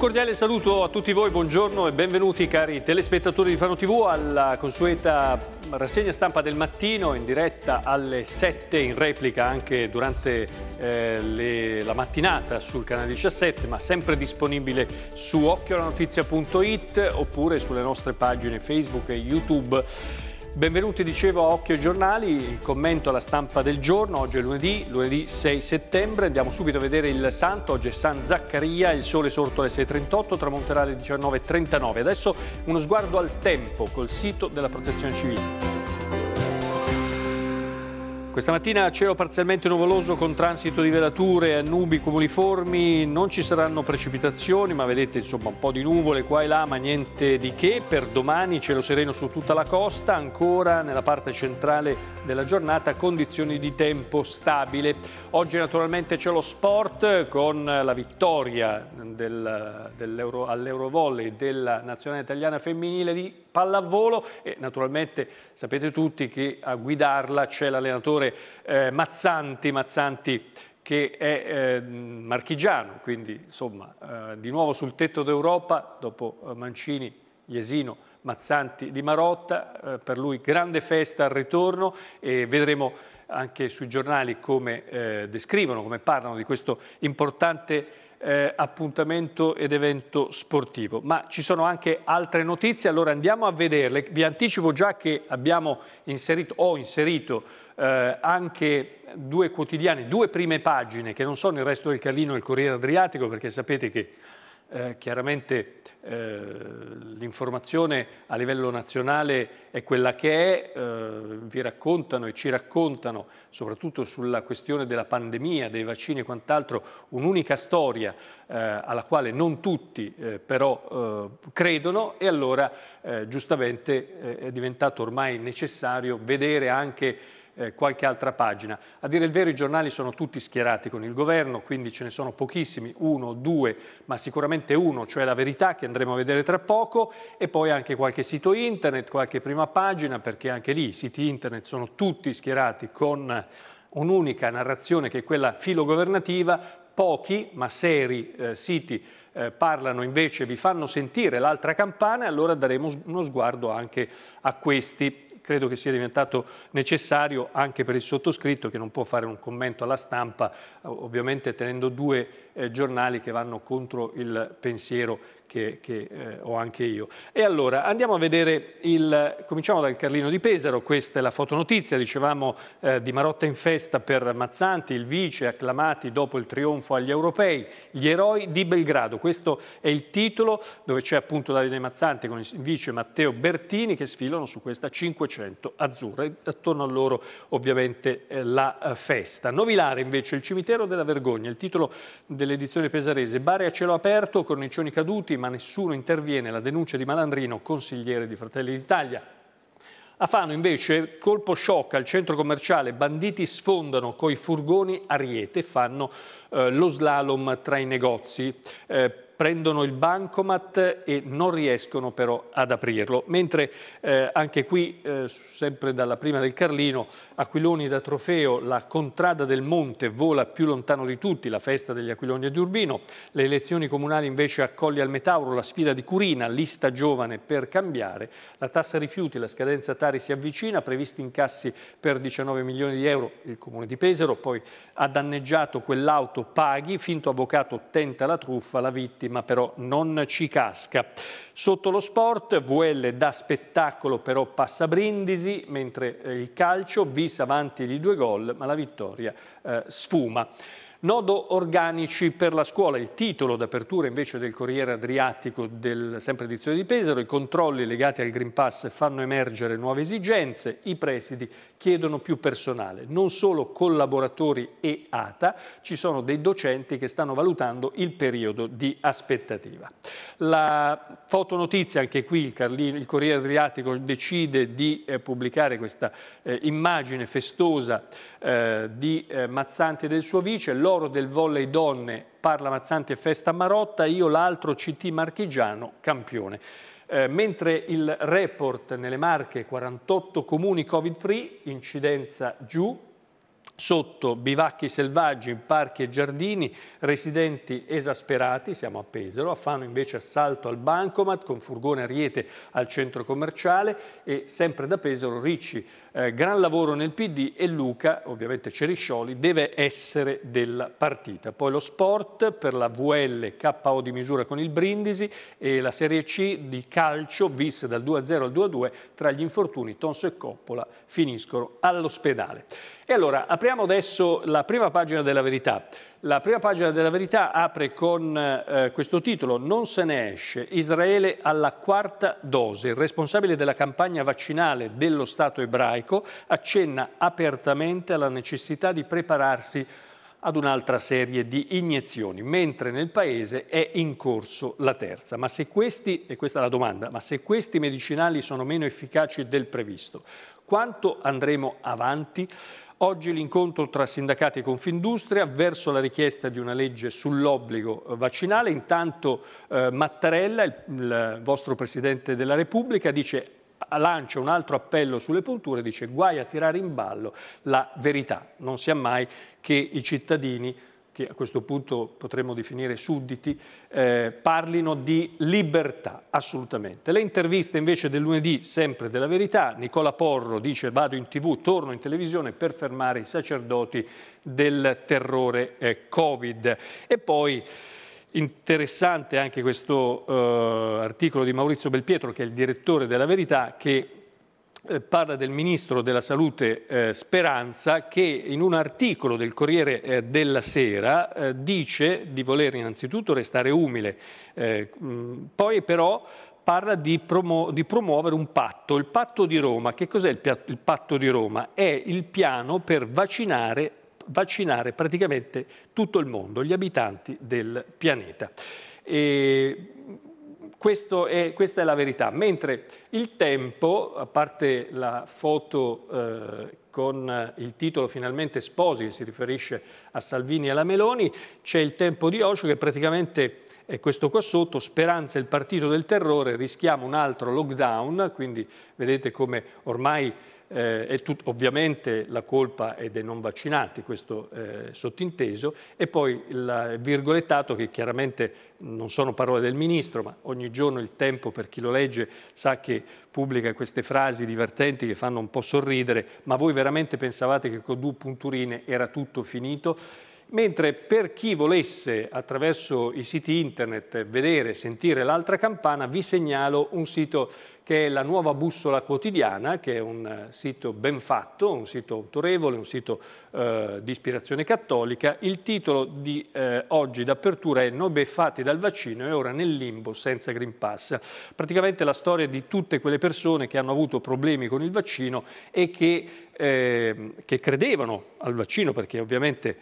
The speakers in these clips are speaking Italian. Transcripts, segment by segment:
cordiale saluto a tutti voi, buongiorno e benvenuti cari telespettatori di Fano TV alla consueta rassegna stampa del mattino in diretta alle 7 in replica anche durante eh, le, la mattinata sul canale 17 ma sempre disponibile su occhiolanotizia.it oppure sulle nostre pagine Facebook e YouTube. Benvenuti, dicevo, a Occhio ai Giornali, il commento alla stampa del giorno. Oggi è lunedì, lunedì 6 settembre. Andiamo subito a vedere il santo. Oggi è San Zaccaria, il sole sorto alle 6.38, tramonterà alle 19.39. Adesso uno sguardo al tempo col sito della Protezione Civile. Questa mattina cielo parzialmente nuvoloso con transito di velature a nubi comuniformi, non ci saranno precipitazioni ma vedete insomma un po' di nuvole qua e là ma niente di che, per domani cielo sereno su tutta la costa, ancora nella parte centrale della giornata condizioni di tempo stabile. Oggi naturalmente c'è lo sport con la vittoria del, dell'Eurovolley della nazionale italiana femminile di pallavolo e naturalmente sapete tutti che a guidarla c'è l'allenatore eh, Mazzanti, Mazzanti che è eh, marchigiano, quindi insomma eh, di nuovo sul tetto d'Europa dopo eh, Mancini, Iesino, Mazzanti di Marotta, eh, per lui grande festa al ritorno e vedremo anche sui giornali come eh, descrivono, come parlano di questo importante eh, appuntamento ed evento sportivo. Ma ci sono anche altre notizie, allora andiamo a vederle. Vi anticipo già che abbiamo inserito, ho inserito eh, anche due quotidiani, due prime pagine che non sono il resto del Carlino e il Corriere Adriatico perché sapete che eh, chiaramente eh, l'informazione a livello nazionale è quella che è, eh, vi raccontano e ci raccontano, soprattutto sulla questione della pandemia, dei vaccini e quant'altro, un'unica storia eh, alla quale non tutti eh, però credono e allora giustamente è diventato ormai necessario vedere anche eh, qualche altra pagina. A dire il vero i giornali sono tutti schierati con il governo, quindi ce ne sono pochissimi, uno, due, ma sicuramente uno, cioè la verità che andremo a vedere tra poco e poi anche qualche sito internet, qualche prima pagina, perché anche lì i siti internet sono tutti schierati con un'unica narrazione che è quella filogovernativa, pochi ma seri eh, siti eh, parlano invece, vi fanno sentire l'altra campana, allora daremo uno sguardo anche a questi credo che sia diventato necessario anche per il sottoscritto che non può fare un commento alla stampa, ovviamente tenendo due eh, giornali che vanno contro il pensiero che, che eh, ho anche io. E allora andiamo a vedere, il, cominciamo dal Carlino di Pesaro, questa è la fotonotizia, dicevamo eh, di Marotta in festa per Mazzanti, il vice acclamati dopo il trionfo agli europei, gli eroi di Belgrado, questo è il titolo dove c'è appunto Davide Mazzanti con il vice Matteo Bertini che sfilano su questa 500 azzurra e attorno a loro ovviamente eh, la eh, festa. Novilare invece il cimitero della vergogna, il titolo dell'edizione pesarese, bare a cielo aperto, cornicioni caduti, ma nessuno interviene, la denuncia di Malandrino, consigliere di Fratelli d'Italia. A Fano invece colpo shock al centro commerciale, banditi sfondano coi furgoni a Riete e fanno eh, lo slalom tra i negozi. Eh, prendono il bancomat e non riescono però ad aprirlo. Mentre eh, anche qui, eh, sempre dalla prima del Carlino, Aquiloni da trofeo, la contrada del Monte vola più lontano di tutti, la festa degli Aquiloni di Urbino, le elezioni comunali invece accoglie al Metauro la sfida di Curina, lista giovane per cambiare, la tassa rifiuti, la scadenza Tari si avvicina, previsti incassi per 19 milioni di euro, il Comune di Pesaro poi ha danneggiato quell'auto avvocato paghi, finto avvocato tenta la truffa, la vittima però non ci casca. Sotto lo sport, VL da spettacolo però passa Brindisi, mentre eh, il calcio visa avanti di due gol, ma la vittoria eh, sfuma. Nodo organici per la scuola, il titolo d'apertura invece del Corriere Adriatico del sempre edizione di Pesaro, i controlli legati al Green Pass fanno emergere nuove esigenze, i presidi chiedono più personale, non solo collaboratori e ATA, ci sono dei docenti che stanno valutando il periodo di aspettativa. La fotonotizia, anche qui il, Carlino, il Corriere Adriatico decide di eh, pubblicare questa eh, immagine festosa eh, di eh, Mazzanti e del suo vice, l'oro del volley donne, parla Mazzanti e festa Marotta, io l'altro CT marchigiano, campione. Eh, mentre il report nelle Marche, 48 comuni covid free, incidenza giù, sotto bivacchi selvaggi in parchi e giardini, residenti esasperati, siamo a Pesaro, a Fano invece assalto al bancomat con furgone a Riete al centro commerciale e sempre da Pesaro Ricci eh, gran lavoro nel PD e Luca, ovviamente Ceriscioli, deve essere della partita. Poi lo sport per la VL KO di misura con il Brindisi e la Serie C di calcio visse dal 2-0 al 2-2 tra gli infortuni Tonso e Coppola finiscono all'ospedale. E allora apriamo adesso la prima pagina della verità. La prima pagina della verità apre con eh, questo titolo, non se ne esce, Israele alla quarta dose, il responsabile della campagna vaccinale dello Stato ebraico laico, accenna apertamente alla necessità di prepararsi ad un'altra serie di iniezioni, mentre nel paese è in corso la terza. Ma se questi, e questa è la domanda, ma se questi medicinali sono meno efficaci del previsto, quanto andremo avanti? Oggi l'incontro tra sindacati e Confindustria verso la richiesta di una legge sull'obbligo vaccinale. Intanto eh, Mattarella, il, il vostro Presidente della Repubblica, dice lancia un altro appello sulle punture, dice guai a tirare in ballo la verità. Non sia mai che i cittadini che a questo punto potremmo definire sudditi, eh, parlino di libertà, assolutamente. Le interviste invece del lunedì, sempre della verità, Nicola Porro dice vado in tv, torno in televisione per fermare i sacerdoti del terrore eh, Covid. E poi Interessante anche questo eh, articolo di Maurizio Belpietro, che è il direttore della Verità, che eh, parla del ministro della Salute eh, Speranza, che in un articolo del Corriere eh, della Sera eh, dice di voler innanzitutto restare umile, eh, mh, poi però parla di, promu di, promuovere un patto, il patto di Roma. Che cos'è il, il patto di Roma? È il piano per vaccinare vaccinare praticamente tutto il mondo, gli abitanti del pianeta. E è, questa è la verità. Mentre il tempo, a parte la foto eh, con il titolo finalmente Sposi, che si riferisce a Salvini e alla Meloni, c'è il tempo di Osho che praticamente è questo qua sotto, Speranza il partito del terrore, rischiamo un altro lockdown, quindi vedete come ormai eh, è tut, ovviamente la colpa è dei non vaccinati, questo eh, sottinteso, e poi il virgolettato che chiaramente non sono parole del Ministro, ma ogni giorno il tempo per chi lo legge sa che pubblica queste frasi divertenti che fanno un po' sorridere, ma voi veramente pensavate che con due punturine era tutto finito? mentre per chi volesse attraverso i siti internet vedere, sentire l'altra campana, vi segnalo un sito che è la Nuova Bussola Quotidiana, che è un eh, sito ben fatto, un sito autorevole, un sito eh, di ispirazione cattolica. Il titolo di eh, oggi d'apertura è Noi beffati dal vaccino e ora nel limbo senza Green Pass. Praticamente la storia di tutte quelle persone che hanno avuto problemi con il vaccino e che, eh, che credevano al vaccino, perché ovviamente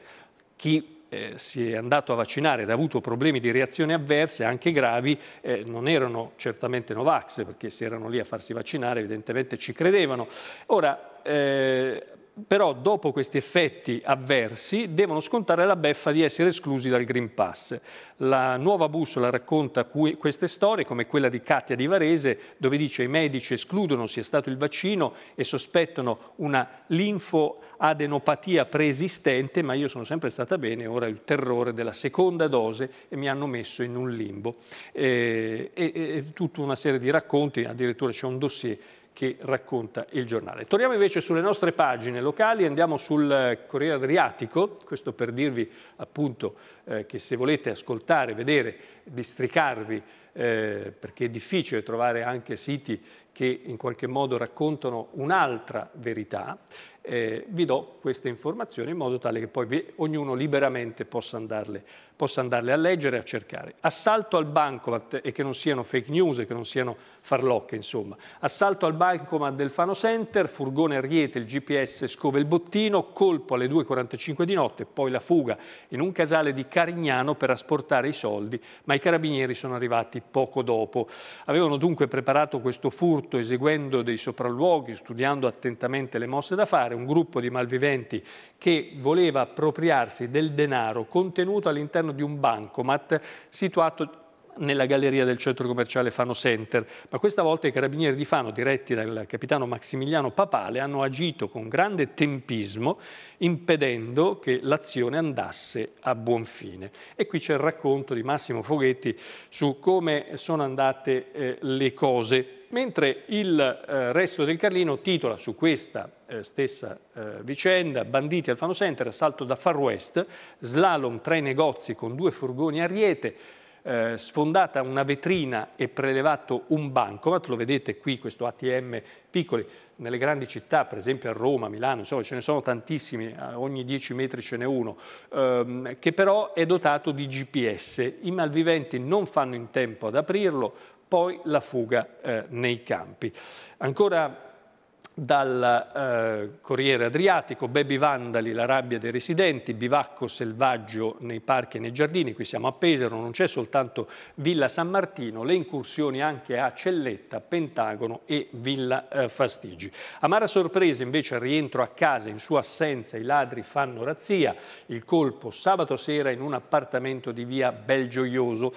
chi eh, si è andato a vaccinare ed ha avuto problemi di reazioni avverse, anche gravi, eh, non erano certamente Novax, perché se erano lì a farsi vaccinare evidentemente ci credevano. Ora, eh, però dopo questi effetti avversi devono scontare la beffa di essere esclusi dal Green Pass. La nuova bussola racconta queste storie come quella di Katia di Varese dove dice i medici escludono sia stato il vaccino e sospettano una linfoadenopatia preesistente ma io sono sempre stata bene, ora il terrore della seconda dose e mi hanno messo in un limbo. Eh, e, e, e tutta una serie di racconti, addirittura c'è un dossier che racconta il giornale. Torniamo invece sulle nostre pagine locali, andiamo sul eh, Corriere Adriatico, questo per dirvi appunto eh, che se volete ascoltare, vedere, districarvi, eh, perché è difficile trovare anche siti che in qualche modo raccontano un'altra verità, eh, vi do queste informazioni in modo tale che poi vi, ognuno liberamente possa andarle a possa andarle a leggere e a cercare. Assalto al bancomat e che non siano fake news e che non siano farlocche, insomma. Assalto al bancomat del Fano Center, furgone a Riete, il GPS scove il bottino, colpo alle 2.45 di notte, poi la fuga in un casale di Carignano per asportare i soldi, ma i carabinieri sono arrivati poco dopo. Avevano dunque preparato questo furto eseguendo dei sopralluoghi, studiando attentamente le mosse da fare, un gruppo di malviventi che voleva appropriarsi del denaro contenuto all'interno all'interno di un bancomat situato nella galleria del centro commerciale Fano Center, ma questa volta i carabinieri di Fano, diretti dal capitano Massimiliano Papale, hanno agito con grande tempismo, impedendo che l'azione andasse a buon fine. E qui c'è il racconto di Massimo Foghetti su come sono andate eh, le cose mentre il eh, resto del Carlino titola su questa eh, stessa eh, vicenda banditi al Fano Center, assalto da Far West, slalom tra i negozi con due furgoni a Riete, eh, sfondata una vetrina e prelevato un bancomat, lo vedete qui questo ATM piccoli, nelle grandi città, per esempio a Roma, Milano, insomma ce ne sono tantissimi, ogni 10 metri ce n'è uno, ehm, che però è dotato di GPS, i malviventi non fanno in tempo ad aprirlo, poi la fuga eh, nei campi. Ancora dal eh, Corriere Adriatico, Baby Vandali, la rabbia dei residenti, bivacco selvaggio nei parchi e nei giardini, qui siamo a Pesaro, non c'è soltanto Villa San Martino, le incursioni anche a Celletta, Pentagono e Villa eh, Fastigi. Amara sorpresa invece al rientro a casa, in sua assenza i ladri fanno razzia, il colpo sabato sera in un appartamento di via Belgioioso,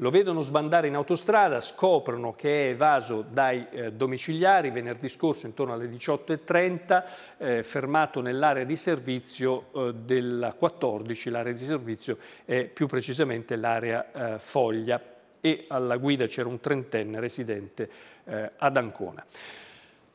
lo vedono sbandare in autostrada, scoprono che è evaso dai eh, domiciliari venerdì scorso intorno alle 18.30, eh, fermato nell'area di servizio eh, della 14, l'area di servizio è più precisamente l'area eh, Foglia e alla guida c'era un trentenne residente eh, ad Ancona.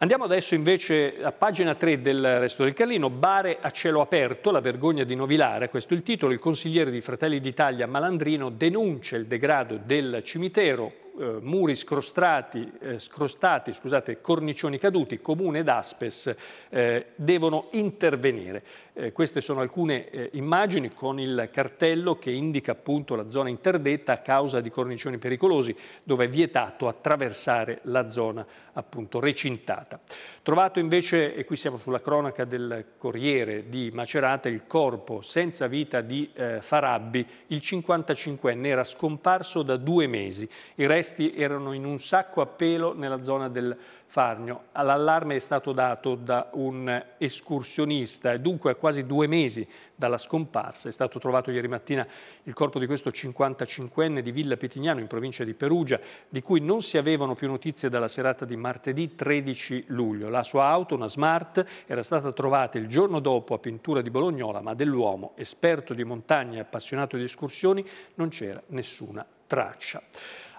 Andiamo adesso invece a pagina 3 del Resto del Carlino, Bare a cielo aperto, la vergogna di Novilare, questo è il titolo, il consigliere di Fratelli d'Italia Malandrino denuncia il degrado del cimitero, eh, muri scrostati, eh, scrostati scusate, cornicioni caduti, Comune d'Aspes, eh, devono intervenire. Eh, queste sono alcune eh, immagini con il cartello che indica appunto la zona interdetta a causa di cornicioni pericolosi dove è vietato attraversare la zona appunto recintata. Trovato invece, e qui siamo sulla cronaca del Corriere di Macerata, il corpo senza vita di eh, Farabbi, il 55enne era scomparso da due mesi. Il resto resti erano in un sacco a pelo nella zona del Farnio. L'allarme è stato dato da un escursionista e dunque a quasi due mesi dalla scomparsa è stato trovato ieri mattina il corpo di questo 55enne di Villa Petignano in provincia di Perugia di cui non si avevano più notizie dalla serata di martedì 13 luglio. La sua auto, una Smart, era stata trovata il giorno dopo a Pintura di Bolognola ma dell'uomo, esperto di montagna e appassionato di escursioni, non c'era nessuna traccia.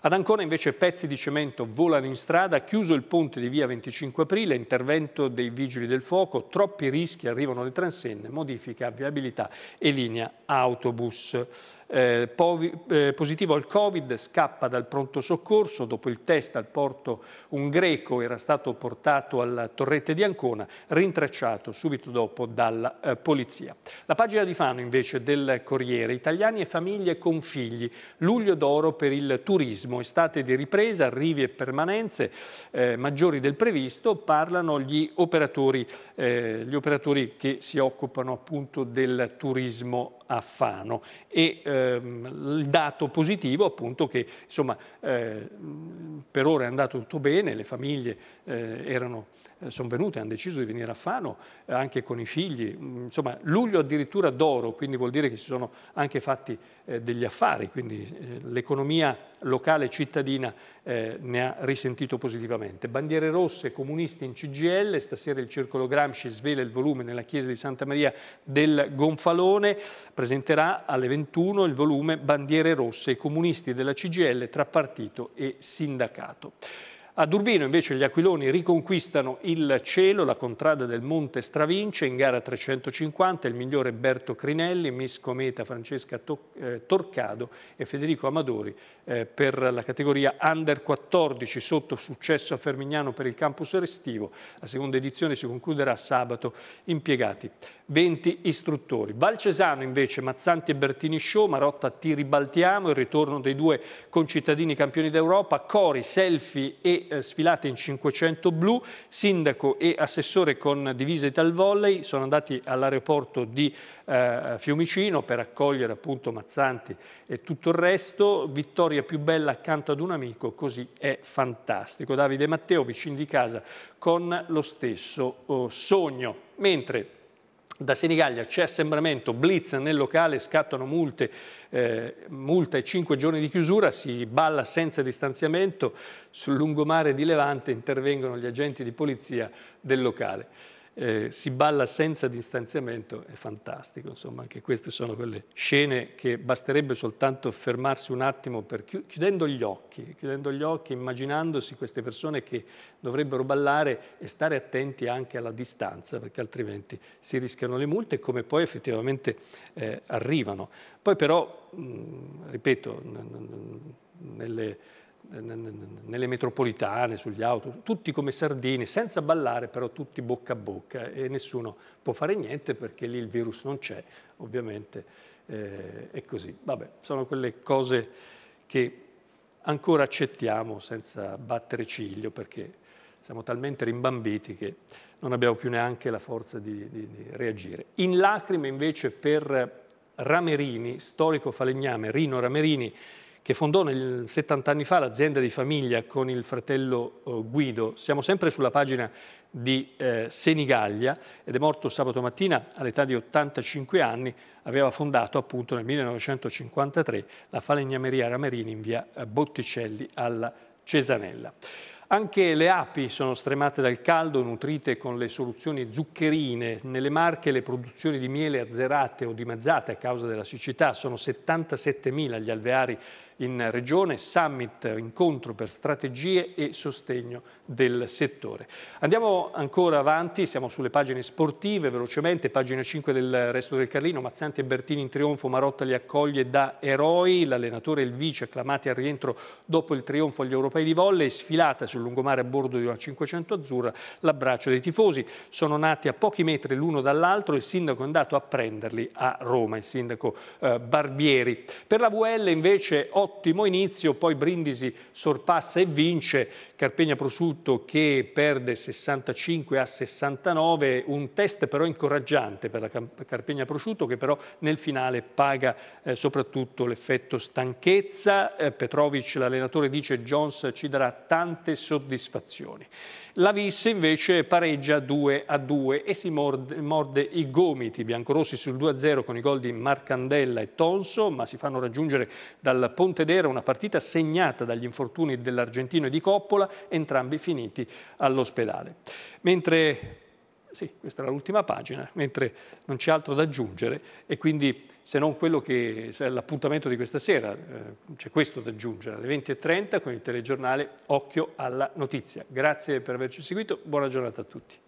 Ad Ancona invece pezzi di cemento volano in strada, chiuso il ponte di via 25 aprile, intervento dei vigili del fuoco, troppi rischi, arrivano le transenne, modifica viabilità e linea autobus eh, povi, eh, positivo al Covid, scappa dal pronto soccorso, dopo il test al porto un greco era stato portato alla torrette di Ancona, rintracciato subito dopo dalla eh, polizia. La pagina di Fano invece del Corriere, italiani e famiglie con figli, luglio d'oro per il turismo, estate di ripresa, arrivi e permanenze eh, maggiori del previsto, parlano gli operatori, eh, gli operatori che si occupano appunto del turismo a Fano e ehm, il dato positivo appunto che insomma eh, per ora è andato tutto bene, le famiglie eh, eh, sono venute, hanno deciso di venire a Fano eh, anche con i figli, mm, insomma luglio addirittura d'oro, quindi vuol dire che si sono anche fatti eh, degli affari, quindi eh, l'economia locale cittadina ne ha risentito positivamente. Bandiere rosse, comunisti in CGL, stasera il Circolo Gramsci svela il volume nella chiesa di Santa Maria del Gonfalone, Presenterà alle 21 il volume Bandiere rosse, i comunisti della CGL tra partito e sindacato. Ad Urbino invece gli aquiloni riconquistano il cielo, la contrada del Monte Stravince, in gara 350 il migliore Berto Crinelli, Miss Cometa Francesca eh, Torcado e Federico Amadori eh, per la categoria Under 14 sotto successo a Fermignano per il campus restivo. La seconda edizione si concluderà sabato, impiegati 20 istruttori. Valcesano invece Mazzanti e Bertini Show, Marotta ti ribaltiamo, il ritorno dei due concittadini campioni d'Europa, Cori, Selfie e eh, sfilate in 500 blu, sindaco e assessore con divise Ital Volley sono andati all'aeroporto di eh, Fiumicino per accogliere appunto Mazzanti e tutto il resto, vittoria più bella accanto ad un amico, così è fantastico. Davide Matteo vicino di casa con lo stesso oh, sogno. Mentre da Senigallia c'è assembramento, blitz nel locale, scattano multe, eh, multa e 5 giorni di chiusura, si balla senza distanziamento, sul lungomare di Levante intervengono gli agenti di polizia del locale eh, si balla senza distanziamento, è fantastico, insomma anche queste sono quelle scene che basterebbe soltanto fermarsi un attimo per chi chiudendo gli occhi, chiudendo gli occhi, immaginandosi queste persone che dovrebbero ballare e stare attenti anche alla distanza perché altrimenti si rischiano le multe come poi effettivamente eh, arrivano. Poi però, mh, ripeto, nelle nelle metropolitane, sugli auto, tutti come sardini, senza ballare, però tutti bocca a bocca e nessuno può fare niente perché lì il virus non c'è, ovviamente eh, è così. Vabbè, sono quelle cose che ancora accettiamo senza battere ciglio perché siamo talmente rimbambiti che non abbiamo più neanche la forza di, di, di reagire. In lacrime invece per Ramerini, storico falegname Rino Ramerini, che fondò nel 70 anni fa l'azienda di famiglia con il fratello eh, Guido. Siamo sempre sulla pagina di eh, Senigallia ed è morto sabato mattina all'età di 85 anni, aveva fondato appunto nel 1953 la falegnameria Ramerini in via eh, Botticelli alla Cesanella. Anche le api sono stremate dal caldo, nutrite con le soluzioni zuccherine. Nelle Marche le produzioni di miele azzerate o dimezzate a causa della siccità. Sono 77.000 gli alveari in regione, summit, incontro per strategie e sostegno del settore. Andiamo ancora avanti, siamo sulle pagine sportive, velocemente, pagina 5 del resto del Carlino, Mazzanti e Bertini in trionfo, Marotta li accoglie da eroi, l'allenatore e il vice acclamati al rientro dopo il trionfo agli europei di volle, sfilata sul lungomare a bordo di una 500 azzurra, l'abbraccio dei tifosi. Sono nati a pochi metri l'uno dall'altro, il sindaco è andato a prenderli a Roma, il sindaco eh, Barbieri. Per la VL invece ottimo inizio, poi Brindisi sorpassa e vince, Carpegna Prosciutto che perde 65 a 69, un test però incoraggiante per la Carpegna Prosciutto che però nel finale paga eh, soprattutto l'effetto stanchezza, eh, Petrovic l'allenatore dice Jones ci darà tante soddisfazioni. La Visse invece pareggia 2 a 2 e si morde, morde i gomiti biancorossi sul 2 a 0 con i gol di Marcandella e Tonso, ma si fanno raggiungere dal Ponte Pontedera una partita segnata dagli infortuni dell'Argentino e di Coppola, entrambi finiti all'ospedale. Mentre sì, questa era l'ultima pagina, mentre non c'è altro da aggiungere e quindi se non quello che è l'appuntamento di questa sera, eh, c'è questo da aggiungere, alle 20.30 con il telegiornale Occhio alla Notizia. Grazie per averci seguito, buona giornata a tutti.